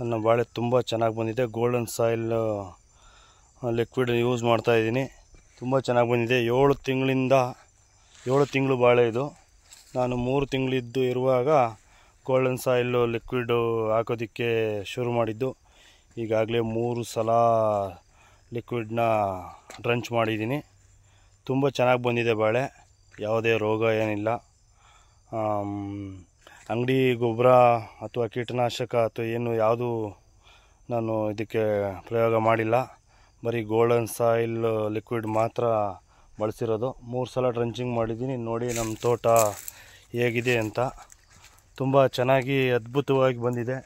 ನನ್ನ ಬಾಳೆ ತುಂಬ ಚೆನ್ನಾಗಿ ಬಂದಿದೆ ಗೋಲ್ಡನ್ ಸಾಯಿಲ್ ಲಿಕ್ವಿಡ್ ಯೂಸ್ ಮಾಡ್ತಾ ಇದ್ದೀನಿ ತುಂಬ ಚೆನ್ನಾಗಿ ಬಂದಿದೆ ಏಳು ತಿಂಗಳಿಂದ ಏಳು ತಿಂಗಳು ಬಾಳೆ ಇದು ನಾನು ಮೂರು ತಿಂಗಳಿದ್ದು ಇರುವಾಗ ಗೋಲ್ಡನ್ ಸಾಯಿಲ್ ಲಿಕ್ವಿಡು ಹಾಕೋದಕ್ಕೆ ಶುರು ಮಾಡಿದ್ದು ಈಗಾಗಲೇ ಮೂರು ಸಲ ಲಿಕ್ವಿಡ್ನ ಡ್ರಂಚ್ ಮಾಡಿದ್ದೀನಿ ತುಂಬ ಚೆನ್ನಾಗಿ ಬಂದಿದೆ ಬಾಳೆ ಯಾವುದೇ ರೋಗ ಏನಿಲ್ಲ ಅಂಗಡಿ ಗೊಬ್ಬರ ಅಥವಾ ಕೀಟನಾಶಕ ಅಥವಾ ಏನು ಯಾವುದು ನಾನು ಇದಕ್ಕೆ ಪ್ರಯೋಗ ಮಾಡಿಲ್ಲ ಬರೀ ಗೋಲ್ಡನ್ ಸಾಯಿಲ್ ಲಿಕ್ವಿಡ್ ಮಾತ್ರ ಬಳಸಿರೋದು ಮೂರು ಸಲ ಡ್ರಂಚಿಂಗ್ ಮಾಡಿದ್ದೀನಿ ನೋಡಿ ನಮ್ಮ ತೋಟ ಹೇಗಿದೆ ಅಂತ ತುಂಬ ಚೆನ್ನಾಗಿ ಅದ್ಭುತವಾಗಿ ಬಂದಿದೆ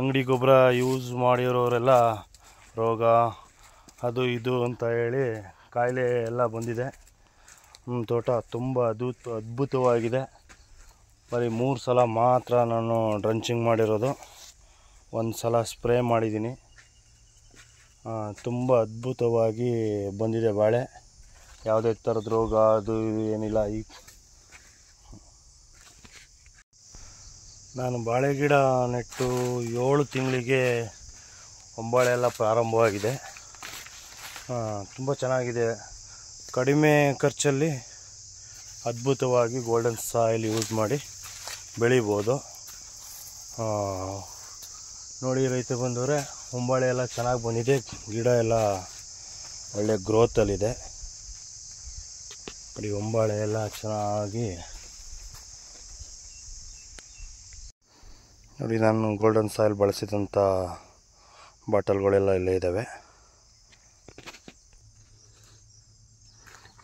ಅಂಗಡಿ ಗೊಬ್ಬರ ಯೂಸ್ ಮಾಡಿರೋರೆಲ್ಲ ರೋಗ ಅದು ಇದು ಅಂತ ಹೇಳಿ ಕಾಯಿಲೆ ಎಲ್ಲ ಬಂದಿದೆ ನಮ್ಮ ತೋಟ ತುಂಬ ಅದ್ಭುತ ಅದ್ಭುತವಾಗಿದೆ ಬರೀ ಮೂರು ಸಲ ಮಾತ್ರ ನಾನು ಡ್ರಂಚಿಂಗ್ ಮಾಡಿರೋದು ಒಂದು ಸಲ ಸ್ಪ್ರೇ ಮಾಡಿದ್ದೀನಿ ತುಂಬ ಅದ್ಭುತವಾಗಿ ಬಂದಿದೆ ಬಾಳೆ ಯಾವುದೇ ಥರದ ರೋಗ ಅದು ಏನಿಲ್ಲ ಈ ನಾನು ಬಾಳೆ ಗಿಡ ನೆಟ್ಟು ಏಳು ತಿಂಗಳಿಗೆ ಒಂಬಾಳೆ ಎಲ್ಲ ಪ್ರಾರಂಭವಾಗಿದೆ ತುಂಬ ಚೆನ್ನಾಗಿದೆ ಕಡಿಮೆ ಖರ್ಚಲ್ಲಿ ಅದ್ಭುತವಾಗಿ ಗೋಲ್ಡನ್ ಸಾಯಿಲ್ ಯೂಸ್ ಮಾಡಿ ಬೆಳಿಬೋದು ನೋಡಿ ರೈತ ಬಂದವರೆ ಹೊಂಬಾಳೆ ಎಲ್ಲ ಚೆನ್ನಾಗಿ ಬಂದಿದೆ ಗಿಡ ಎಲ್ಲ ಒಳ್ಳೆ ಗ್ರೋತಲ್ಲಿದೆ ನೋಡಿ ಹೊಂಬಾಳೆ ಎಲ್ಲ ಚೆನ್ನಾಗಿ ನೋಡಿ ನಾನು ಗೋಲ್ಡನ್ ಸಾಯಿಲ್ ಬಳಸಿದಂಥ ಬಾಟಲ್ಗಳೆಲ್ಲ ಇಲ್ಲೇ ಇದ್ದಾವೆ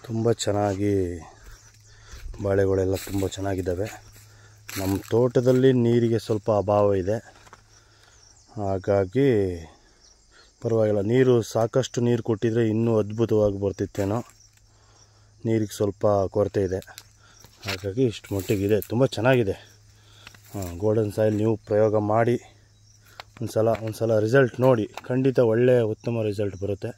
ತುಂಬ ಚೆನ್ನಾಗಿ ಬಾಳೆಗಳೆಲ್ಲ ತುಂಬ ಚೆನ್ನಾಗಿದ್ದಾವೆ ನಮ್ಮ ತೋಟದಲ್ಲಿ ನೀರಿಗೆ ಸ್ವಲ್ಪ ಅಭಾವ ಇದೆ ಹಾಗಾಗಿ ಪರವಾಗಿಲ್ಲ ನೀರು ಸಾಕಷ್ಟು ನೀರು ಕೊಟ್ಟಿದ್ರೆ ಇನ್ನೂ ಅದ್ಭುತವಾಗಿ ಬರ್ತಿತ್ತೇನೋ ನೀರಿಗೆ ಸ್ವಲ್ಪ ಕೊರತೆ ಇದೆ ಹಾಗಾಗಿ ಇಷ್ಟು ಮಟ್ಟಿಗಿದೆ ತುಂಬ ಚೆನ್ನಾಗಿದೆ ಗೋಲ್ಡನ್ ಸಾಯಿಲ್ ನೀವು ಪ್ರಯೋಗ ಮಾಡಿ ಒಂದು ಸಲ ಒಂದು ಸಲ ರಿಸಲ್ಟ್ ನೋಡಿ ಖಂಡಿತ ಒಳ್ಳೆಯ ಉತ್ತಮ ರಿಸಲ್ಟ್ ಬರುತ್ತೆ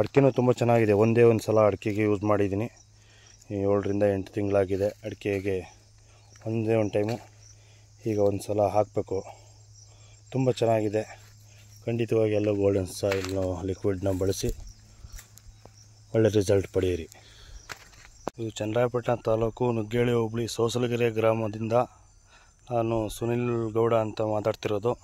ಅಡಿಕೆನೂ ತುಂಬ ಚೆನ್ನಾಗಿದೆ ಒಂದೇ ಒಂದು ಸಲ ಅಡಿಕೆಗೆ ಯೂಸ್ ಮಾಡಿದ್ದೀನಿ ಏಳರಿಂದ ಎಂಟು ತಿಂಗಳಾಗಿದೆ ಅಡಿಕೆಗೆ ಒಂದೇ ಒಂದು ಟೈಮು ಈಗ ಒಂದು ಸಲ ಹಾಕಬೇಕು ತುಂಬ ಚೆನ್ನಾಗಿದೆ ಖಂಡಿತವಾಗಿ ಎಲ್ಲ ಗೋಲ್ಡನ್ ಸಾಯಿಲ್ ಲಿಕ್ವಿಡ್ನ ಬಳಸಿ ಒಳ್ಳೆ ರಿಸಲ್ಟ್ ಪಡೆಯಿರಿ ಇದು ಚನ್ನರಾಯಪಟ್ಟಣ ತಾಲೂಕು ನುಗ್ಗೇಳಿ ಹೋಬಳಿ ಸೋಸಲಗೆರೆ ಗ್ರಾಮದಿಂದ ನಾನು ಸುನಿಲ್ ಗೌಡ ಅಂತ ಮಾತಾಡ್ತಿರೋದು